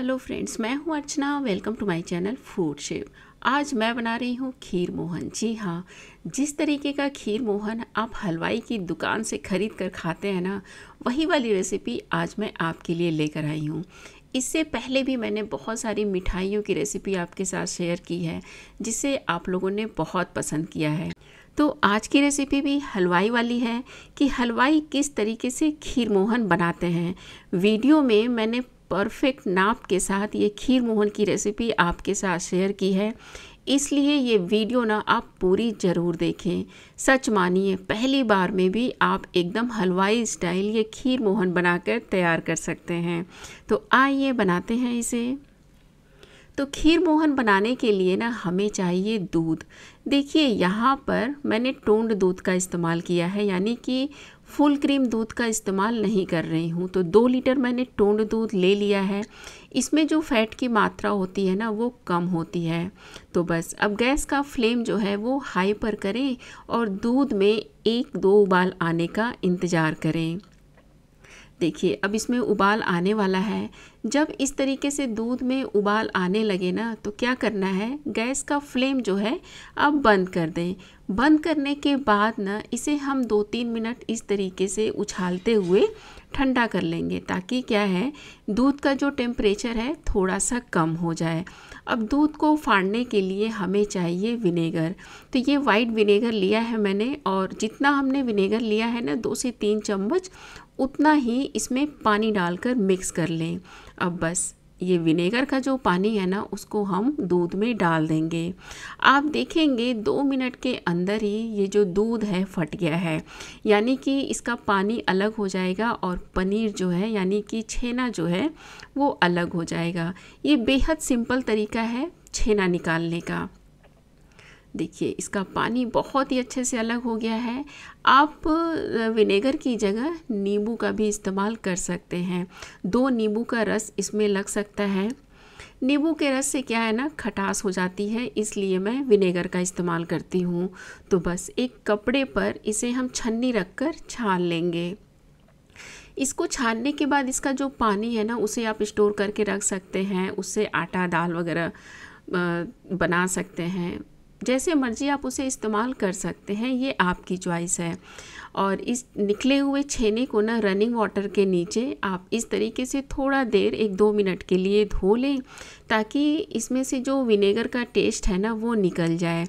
hello friends मैं हूं Archana welcome to my channel food shape आज मैं बना रही हूं खीर मोहन जी हाँ जिस तरीके का खीर मोहन आप हलवाई की दुकान से खरीद कर खाते हैं ना वही वाली रेसिपी आज मैं आपके लिए लेकर आई हूं इससे पहले भी मैंने बहुत सारी मिठाइयों की रेसिपी आपके साथ शेयर की है जिसे आप लोगों ने बहुत पसंद किया है तो आज की रेसिपी भी हलवाई वाली है कि हलवाई किस तरीके से खीर मोहन बनाते हैं वीडियो में मैंने परफेक्ट नाप के साथ ये खीर मोहन की रेसिपी आपके साथ शेयर की है इसलिए ये वीडियो ना आप पूरी ज़रूर देखें सच मानिए पहली बार में भी आप एकदम हलवाई स्टाइल ये खीर मोहन बनाकर तैयार कर सकते हैं तो आइए बनाते हैं इसे तो खीर मोहन बनाने के लिए ना हमें चाहिए दूध देखिए यहाँ पर मैंने टोंड दूध का इस्तेमाल किया है यानी कि फुल क्रीम दूध का इस्तेमाल नहीं कर रही हूँ तो दो लीटर मैंने टोंड दूध ले लिया है इसमें जो फैट की मात्रा होती है ना वो कम होती है तो बस अब गैस का फ्लेम जो है वो हाई पर करें और दूध में एक दो उबाल आने का इंतज़ार करें देखिए अब इसमें उबाल आने वाला है जब इस तरीके से दूध में उबाल आने लगे ना तो क्या करना है गैस का फ्लेम जो है अब बंद कर दें बंद करने के बाद ना इसे हम दो तीन मिनट इस तरीके से उछालते हुए ठंडा कर लेंगे ताकि क्या है दूध का जो टेम्परेचर है थोड़ा सा कम हो जाए अब दूध को फाड़ने के लिए हमें चाहिए विनेगर तो ये वाइट विनेगर लिया है मैंने और जितना हमने विनेगर लिया है ना दो से तीन चम्मच उतना ही इसमें पानी डालकर मिक्स कर लें अब बस ये विनेगर का जो पानी है ना उसको हम दूध में डाल देंगे आप देखेंगे दो मिनट के अंदर ही ये जो दूध है फट गया है यानी कि इसका पानी अलग हो जाएगा और पनीर जो है यानी कि छेना जो है वो अलग हो जाएगा ये बेहद सिंपल तरीका है छेना निकालने का देखिए इसका पानी बहुत ही अच्छे से अलग हो गया है आप विनेगर की जगह नींबू का भी इस्तेमाल कर सकते हैं दो नींबू का रस इसमें लग सकता है नींबू के रस से क्या है ना खटास हो जाती है इसलिए मैं विनेगर का इस्तेमाल करती हूँ तो बस एक कपड़े पर इसे हम छन्नी रख कर छान लेंगे इसको छानने के बाद इसका जो पानी है ना उसे आप स्टोर करके रख सकते हैं उससे आटा दाल वगैरह बना सकते हैं जैसे मर्जी आप उसे इस्तेमाल कर सकते हैं ये आपकी च्वाइस है और इस निकले हुए छेने को ना रनिंग वाटर के नीचे आप इस तरीके से थोड़ा देर एक दो मिनट के लिए धो लें ताकि इसमें से जो विनेगर का टेस्ट है ना वो निकल जाए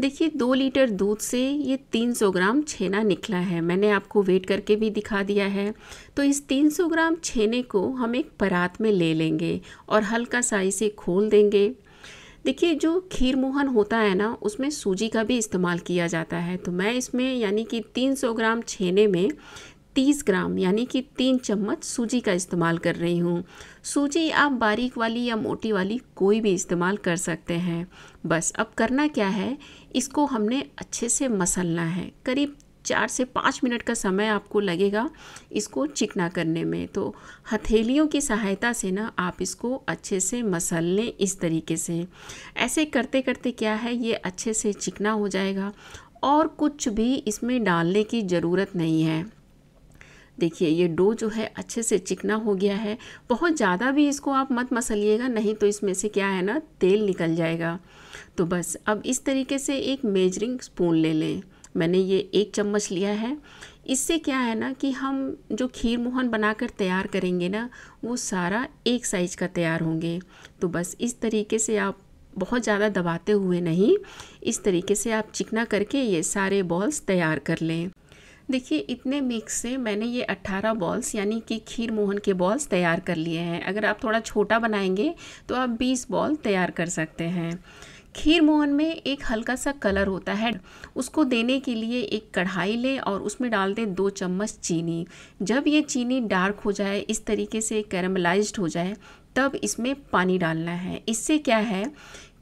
देखिए दो लीटर दूध से ये 300 ग्राम छेना निकला है मैंने आपको वेट करके भी दिखा दिया है तो इस 300 ग्राम छेने को हम एक परात में ले लेंगे और हल्का सा इसे खोल देंगे देखिए जो खीर मोहन होता है ना उसमें सूजी का भी इस्तेमाल किया जाता है तो मैं इसमें यानी कि 300 ग्राम छेने में 30 ग्राम यानी कि तीन चम्मच सूजी का इस्तेमाल कर रही हूँ सूजी आप बारीक वाली या मोटी वाली कोई भी इस्तेमाल कर सकते हैं बस अब करना क्या है इसको हमने अच्छे से मसलना है करीब चार से पाँच मिनट का समय आपको लगेगा इसको चिकना करने में तो हथेलियों की सहायता से ना आप इसको अच्छे से मसल लें इस तरीके से ऐसे करते करते क्या है ये अच्छे से चिकना हो जाएगा और कुछ भी इसमें डालने की ज़रूरत नहीं है देखिए ये डो जो है अच्छे से चिकना हो गया है बहुत ज़्यादा भी इसको आप मत मसलिएगा नहीं तो इसमें से क्या है ना तेल निकल जाएगा तो बस अब इस तरीके से एक मेजरिंग स्पून ले लें मैंने ये एक चम्मच लिया है इससे क्या है ना कि हम जो खीर मोहन बनाकर तैयार करेंगे ना वो सारा एक साइज का तैयार होंगे तो बस इस तरीके से आप बहुत ज़्यादा दबाते हुए नहीं इस तरीके से आप चिकना करके ये सारे बॉल्स तैयार कर लें देखिए इतने मिक्स से मैंने ये 18 बॉल्स यानी कि खीर मोहन के बॉल्स तैयार कर लिए हैं अगर आप थोड़ा छोटा बनाएंगे तो आप 20 बॉल तैयार कर सकते हैं खीर मोहन में एक हल्का सा कलर होता है उसको देने के लिए एक कढ़ाई लें और उसमें डाल दें दो चम्मच चीनी जब ये चीनी डार्क हो जाए इस तरीके से कैरमलाइज हो जाए तब इसमें पानी डालना है इससे क्या है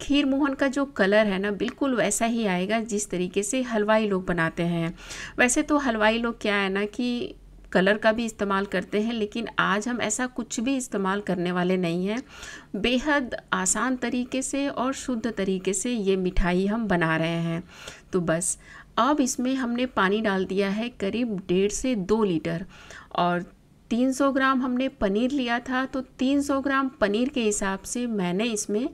खीर मोहन का जो कलर है ना बिल्कुल वैसा ही आएगा जिस तरीके से हलवाई लोग बनाते हैं वैसे तो हलवाई लोग क्या है ना कि कलर का भी इस्तेमाल करते हैं लेकिन आज हम ऐसा कुछ भी इस्तेमाल करने वाले नहीं हैं बेहद आसान तरीके से और शुद्ध तरीके से ये मिठाई हम बना रहे हैं तो बस अब इसमें हमने पानी डाल दिया है करीब डेढ़ से दो लीटर और 300 ग्राम हमने पनीर लिया था तो 300 ग्राम पनीर के हिसाब से मैंने इसमें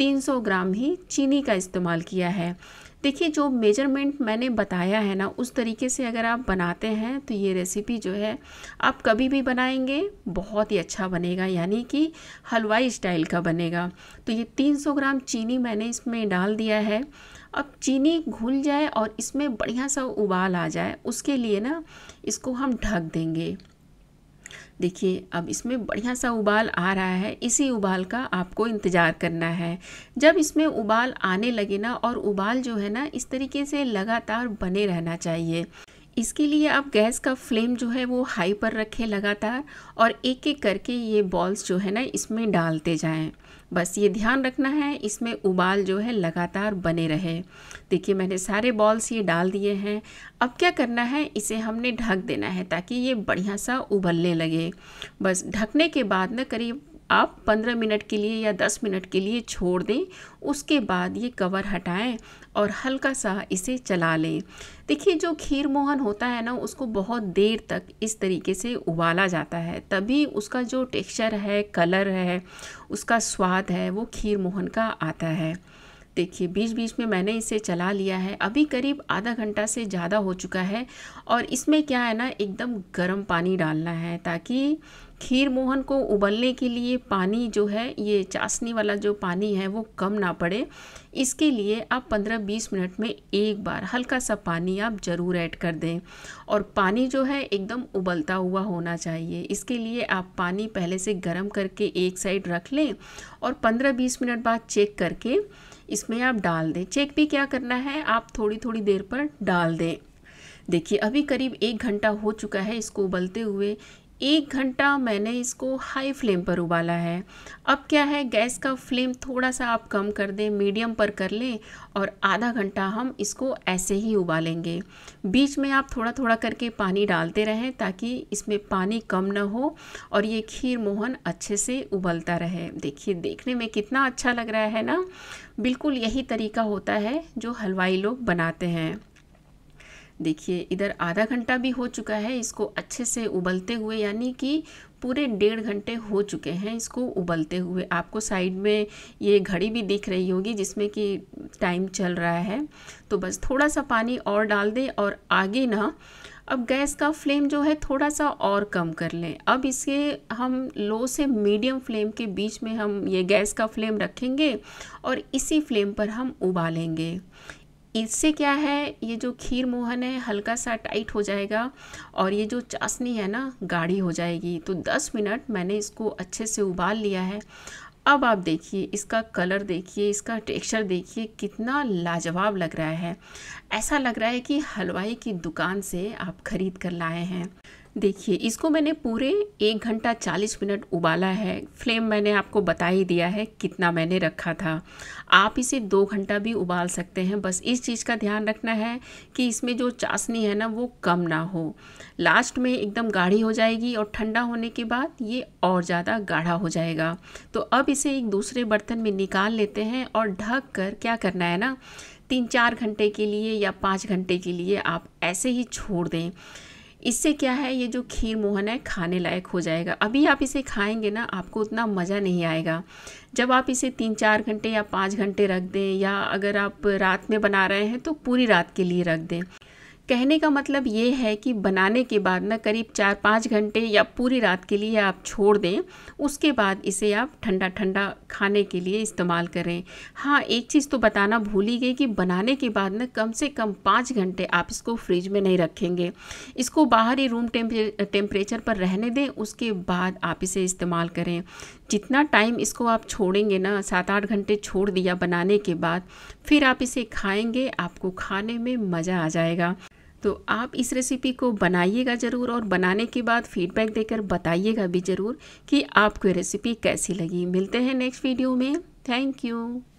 300 ग्राम ही चीनी का इस्तेमाल किया है देखिए जो मेजरमेंट मैंने बताया है ना उस तरीके से अगर आप बनाते हैं तो ये रेसिपी जो है आप कभी भी बनाएंगे बहुत ही अच्छा बनेगा यानी कि हलवाई स्टाइल का बनेगा तो ये 300 ग्राम चीनी मैंने इसमें डाल दिया है अब चीनी घुल जाए और इसमें बढ़िया सा उबाल आ जाए उसके लिए ना इसको हम ढक देंगे देखिए अब इसमें बढ़िया सा उबाल आ रहा है इसी उबाल का आपको इंतज़ार करना है जब इसमें उबाल आने लगे ना और उबाल जो है ना इस तरीके से लगातार बने रहना चाहिए इसके लिए आप गैस का फ्लेम जो है वो हाई पर रखें लगातार और एक एक करके ये बॉल्स जो है ना इसमें डालते जाएं बस ये ध्यान रखना है इसमें उबाल जो है लगातार बने रहे देखिए मैंने सारे बॉल्स ये डाल दिए हैं अब क्या करना है इसे हमने ढक देना है ताकि ये बढ़िया सा उबलने लगे बस ढकने के बाद ना करीब आप 15 मिनट के लिए या 10 मिनट के लिए छोड़ दें उसके बाद ये कवर हटाएं और हल्का सा इसे चला लें देखिए जो खीर मोहन होता है ना उसको बहुत देर तक इस तरीके से उबाला जाता है तभी उसका जो टेक्सचर है कलर है उसका स्वाद है वो खीर मोहन का आता है देखिए बीच बीच में मैंने इसे चला लिया है अभी करीब आधा घंटा से ज़्यादा हो चुका है और इसमें क्या है ना एकदम गर्म पानी डालना है ताकि खीर मोहन को उबलने के लिए पानी जो है ये चाशनी वाला जो पानी है वो कम ना पड़े इसके लिए आप 15-20 मिनट में एक बार हल्का सा पानी आप ज़रूर ऐड कर दें और पानी जो है एकदम उबलता हुआ होना चाहिए इसके लिए आप पानी पहले से गर्म करके एक साइड रख लें और 15-20 मिनट बाद चेक करके इसमें आप डाल दें चेक भी क्या करना है आप थोड़ी थोड़ी देर पर डाल दें देखिए अभी करीब एक घंटा हो चुका है इसको उबलते हुए एक घंटा मैंने इसको हाई फ्लेम पर उबाला है अब क्या है गैस का फ्लेम थोड़ा सा आप कम कर दें मीडियम पर कर लें और आधा घंटा हम इसको ऐसे ही उबालेंगे बीच में आप थोड़ा थोड़ा करके पानी डालते रहें ताकि इसमें पानी कम ना हो और ये खीर मोहन अच्छे से उबलता रहे देखिए देखने में कितना अच्छा लग रहा है ना बिल्कुल यही तरीका होता है जो हलवाई लोग बनाते हैं देखिए इधर आधा घंटा भी हो चुका है इसको अच्छे से उबलते हुए यानी कि पूरे डेढ़ घंटे हो चुके हैं इसको उबलते हुए आपको साइड में ये घड़ी भी दिख रही होगी जिसमें कि टाइम चल रहा है तो बस थोड़ा सा पानी और डाल दें और आगे ना अब गैस का फ्लेम जो है थोड़ा सा और कम कर लें अब इसे हम लो से मीडियम फ्लेम के बीच में हम ये गैस का फ्लेम रखेंगे और इसी फ्लेम पर हम उबालेंगे इससे क्या है ये जो खीर मोहन है हल्का सा टाइट हो जाएगा और ये जो चाशनी है ना गाढ़ी हो जाएगी तो 10 मिनट मैंने इसको अच्छे से उबाल लिया है अब आप देखिए इसका कलर देखिए इसका टेक्सचर देखिए कितना लाजवाब लग रहा है ऐसा लग रहा है कि हलवाई की दुकान से आप खरीद कर लाए हैं देखिए इसको मैंने पूरे एक घंटा चालीस मिनट उबाला है फ्लेम मैंने आपको बता ही दिया है कितना मैंने रखा था आप इसे दो घंटा भी उबाल सकते हैं बस इस चीज़ का ध्यान रखना है कि इसमें जो चाशनी है ना वो कम ना हो लास्ट में एकदम गाढ़ी हो जाएगी और ठंडा होने के बाद ये और ज़्यादा गाढ़ा हो जाएगा तो अब इसे एक दूसरे बर्तन में निकाल लेते हैं और ढक कर क्या करना है ना तीन चार घंटे के लिए या पाँच घंटे के लिए आप ऐसे ही छोड़ दें इससे क्या है ये जो खीर मोहन है खाने लायक हो जाएगा अभी आप इसे खाएंगे ना आपको उतना मज़ा नहीं आएगा जब आप इसे तीन चार घंटे या पाँच घंटे रख दें या अगर आप रात में बना रहे हैं तो पूरी रात के लिए रख दें कहने का मतलब ये है कि बनाने के बाद ना करीब चार पाँच घंटे या पूरी रात के लिए आप छोड़ दें उसके बाद इसे आप ठंडा ठंडा खाने के लिए इस्तेमाल करें हाँ एक चीज़ तो बताना भूल ही गई कि बनाने के बाद ना कम से कम पाँच घंटे आप इसको फ्रिज में नहीं रखेंगे इसको बाहर ही रूम टेम्परेचर पर रहने दें उसके बाद आप इसे इस्तेमाल करें जितना टाइम इसको आप छोड़ेंगे ना सात आठ घंटे छोड़ दिया बनाने के बाद फिर आप इसे खाएंगे आपको खाने में मज़ा आ जाएगा तो आप इस रेसिपी को बनाइएगा ज़रूर और बनाने के बाद फीडबैक देकर बताइएगा भी ज़रूर कि आपको रेसिपी कैसी लगी मिलते हैं नेक्स्ट वीडियो में थैंक यू